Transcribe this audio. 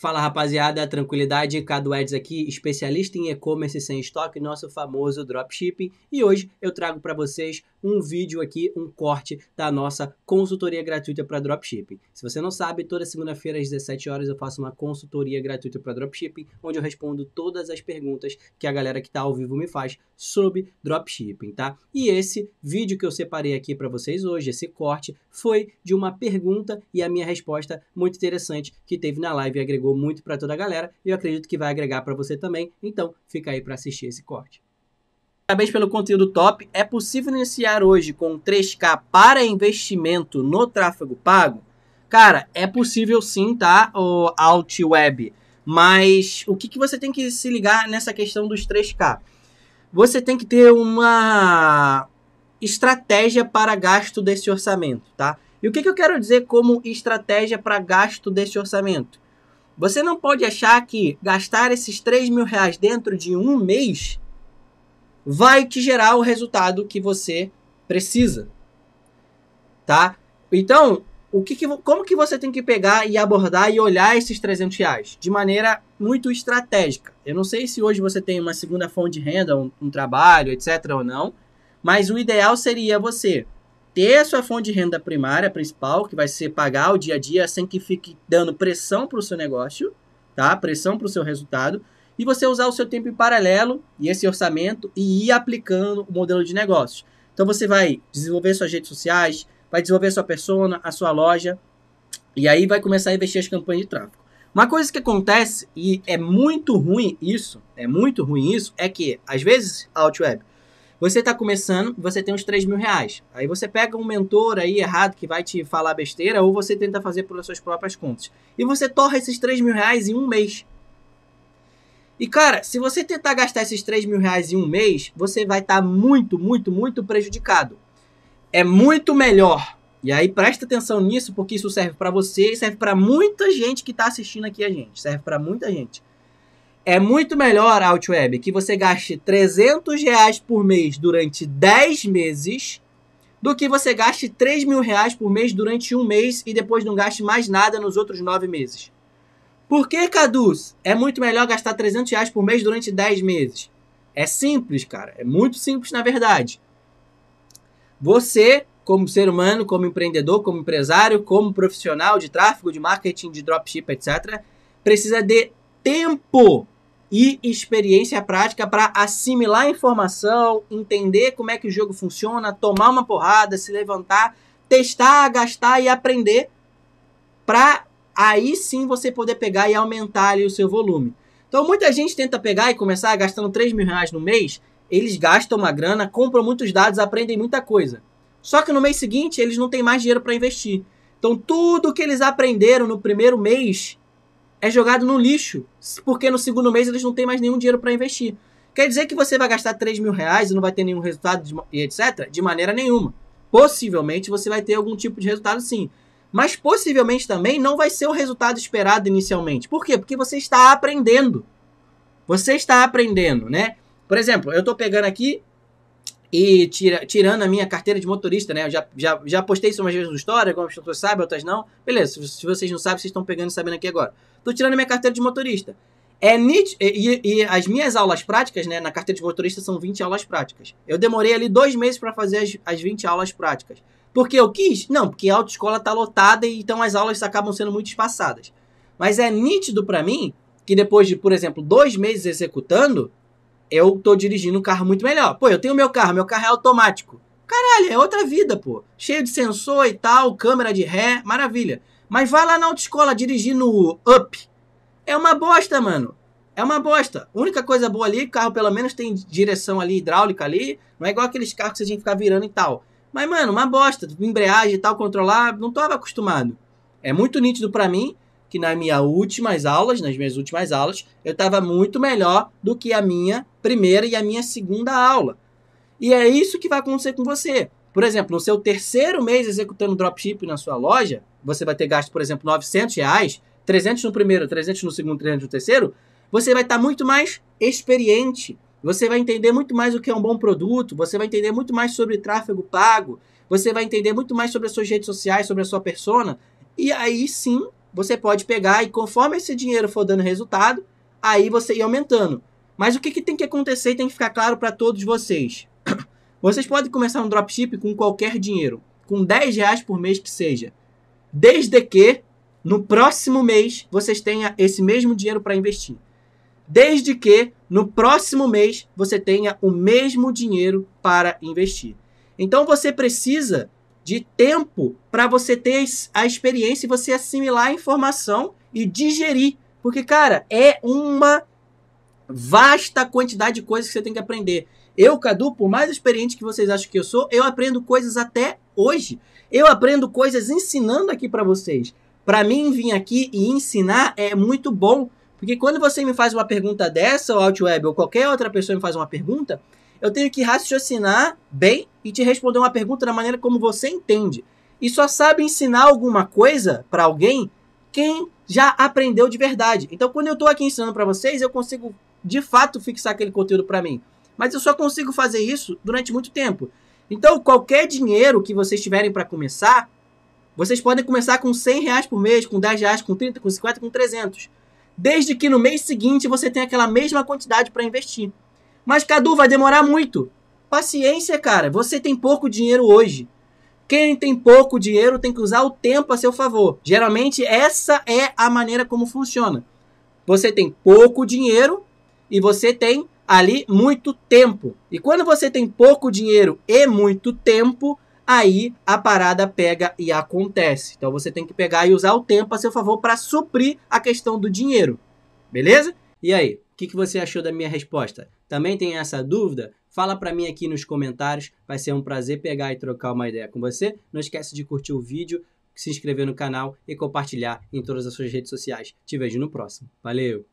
Fala rapaziada, tranquilidade, Cadu Eds aqui, especialista em e-commerce sem estoque, nosso famoso dropshipping, e hoje eu trago para vocês um vídeo aqui, um corte da nossa consultoria gratuita para dropshipping. Se você não sabe, toda segunda-feira às 17 horas eu faço uma consultoria gratuita para dropshipping, onde eu respondo todas as perguntas que a galera que está ao vivo me faz sobre dropshipping, tá? E esse vídeo que eu separei aqui para vocês hoje, esse corte, foi de uma pergunta e a minha resposta muito interessante que teve na live e agregou muito para toda a galera. E eu acredito que vai agregar para você também. Então, fica aí para assistir esse corte. Parabéns pelo conteúdo top. É possível iniciar hoje com 3K para investimento no tráfego pago? Cara, é possível sim, tá? O web. Mas o que, que você tem que se ligar nessa questão dos 3K? Você tem que ter uma estratégia para gasto desse orçamento, tá? E o que, que eu quero dizer como estratégia para gasto desse orçamento? Você não pode achar que gastar esses 3 mil reais dentro de um mês vai te gerar o resultado que você precisa. Tá? Então, o que, que como que você tem que pegar e abordar e olhar esses 300 reais? De maneira muito estratégica. Eu não sei se hoje você tem uma segunda fonte de renda, um, um trabalho, etc. ou não, mas o ideal seria você ter a sua fonte de renda primária, principal, que vai ser pagar o dia a dia sem que fique dando pressão para o seu negócio, tá? Pressão para o seu resultado e você usar o seu tempo em paralelo e esse orçamento e ir aplicando o modelo de negócios. Então você vai desenvolver suas redes sociais, vai desenvolver sua persona, a sua loja e aí vai começar a investir as campanhas de tráfego. Uma coisa que acontece e é muito ruim isso, é muito ruim isso, é que às vezes a Outweb você está começando, você tem uns 3 mil reais. Aí você pega um mentor aí errado que vai te falar besteira, ou você tenta fazer pelas suas próprias contas. E você torra esses 3 mil reais em um mês. E, cara, se você tentar gastar esses 3 mil reais em um mês, você vai estar tá muito, muito, muito prejudicado. É muito melhor. E aí presta atenção nisso, porque isso serve para você e serve para muita gente que está assistindo aqui a gente. Serve para muita gente. É muito melhor, OutWeb, que você gaste 300 reais por mês durante 10 meses do que você gaste 3 mil reais por mês durante um mês e depois não gaste mais nada nos outros 9 meses. Por que, Caduz, é muito melhor gastar 300 reais por mês durante 10 meses? É simples, cara. É muito simples, na verdade. Você, como ser humano, como empreendedor, como empresário, como profissional de tráfego, de marketing, de dropship, etc., precisa de tempo e experiência prática para assimilar a informação, entender como é que o jogo funciona, tomar uma porrada, se levantar, testar, gastar e aprender para aí sim você poder pegar e aumentar ali o seu volume. Então muita gente tenta pegar e começar gastando 3 mil reais no mês, eles gastam uma grana, compram muitos dados, aprendem muita coisa. Só que no mês seguinte eles não têm mais dinheiro para investir. Então tudo que eles aprenderam no primeiro mês é jogado no lixo, porque no segundo mês eles não têm mais nenhum dinheiro para investir. Quer dizer que você vai gastar 3 mil reais e não vai ter nenhum resultado e etc? De maneira nenhuma. Possivelmente você vai ter algum tipo de resultado sim mas possivelmente também não vai ser o resultado esperado inicialmente. Por quê? Porque você está aprendendo. Você está aprendendo, né? Por exemplo, eu estou pegando aqui e tira, tirando a minha carteira de motorista, né? Eu já, já, já postei isso umas vezes no Story, algumas pessoas sabem, outras não. Beleza, se, se vocês não sabem, vocês estão pegando e sabendo aqui agora. Estou tirando a minha carteira de motorista. É nit... E, e, as minhas aulas práticas, né? Na carteira de motorista são 20 aulas práticas. Eu demorei ali dois meses para fazer as, as 20 aulas práticas. Porque eu quis? Não, porque a autoescola está lotada e então as aulas acabam sendo muito espaçadas. Mas é nítido para mim que depois de, por exemplo, dois meses executando, eu tô dirigindo um carro muito melhor. Pô, eu tenho meu carro, meu carro é automático. Caralho, é outra vida, pô. Cheio de sensor e tal, câmera de ré, maravilha. Mas vai lá na autoescola dirigir no Up. É uma bosta, mano. É uma bosta. A única coisa boa ali, o carro pelo menos tem direção ali, hidráulica ali. Não é igual aqueles carros que você tinha que ficar virando e tal. Mas, mano, uma bosta. Embreagem e tal, controlar, não tava acostumado. É muito nítido para mim que nas minhas últimas aulas, nas minhas últimas aulas, eu estava muito melhor do que a minha primeira e a minha segunda aula. E é isso que vai acontecer com você. Por exemplo, no seu terceiro mês executando dropship na sua loja, você vai ter gasto, por exemplo, 900 reais, 300 no primeiro, 300 no segundo, 300 no terceiro, você vai estar tá muito mais experiente. Você vai entender muito mais o que é um bom produto, você vai entender muito mais sobre tráfego pago, você vai entender muito mais sobre as suas redes sociais, sobre a sua persona, e aí sim você pode pegar e conforme esse dinheiro for dando resultado, aí você ir aumentando. Mas o que, que tem que acontecer e tem que ficar claro para todos vocês? Vocês podem começar um dropship com qualquer dinheiro, com 10 reais por mês que seja, desde que no próximo mês vocês tenham esse mesmo dinheiro para investir desde que no próximo mês você tenha o mesmo dinheiro para investir. Então você precisa de tempo para você ter a experiência e você assimilar a informação e digerir, porque cara, é uma vasta quantidade de coisas que você tem que aprender. Eu, Cadu, por mais experiente que vocês acham que eu sou, eu aprendo coisas até hoje. Eu aprendo coisas ensinando aqui para vocês. Para mim vir aqui e ensinar é muito bom, porque quando você me faz uma pergunta dessa, ou Outweb, ou qualquer outra pessoa me faz uma pergunta, eu tenho que raciocinar bem e te responder uma pergunta da maneira como você entende. E só sabe ensinar alguma coisa para alguém quem já aprendeu de verdade. Então, quando eu estou aqui ensinando para vocês, eu consigo de fato fixar aquele conteúdo para mim. Mas eu só consigo fazer isso durante muito tempo. Então, qualquer dinheiro que vocês tiverem para começar, vocês podem começar com 100 reais por mês, com 10 reais, com 30, com 50, com 300 desde que no mês seguinte você tenha aquela mesma quantidade para investir. Mas Cadu, vai demorar muito. Paciência, cara. Você tem pouco dinheiro hoje. Quem tem pouco dinheiro tem que usar o tempo a seu favor. Geralmente essa é a maneira como funciona. Você tem pouco dinheiro e você tem ali muito tempo. E quando você tem pouco dinheiro e muito tempo, aí a parada pega e acontece. Então você tem que pegar e usar o tempo a seu favor para suprir a questão do dinheiro. Beleza? E aí, o que, que você achou da minha resposta? Também tem essa dúvida? Fala para mim aqui nos comentários. Vai ser um prazer pegar e trocar uma ideia com você. Não esquece de curtir o vídeo, se inscrever no canal e compartilhar em todas as suas redes sociais. Te vejo no próximo. Valeu!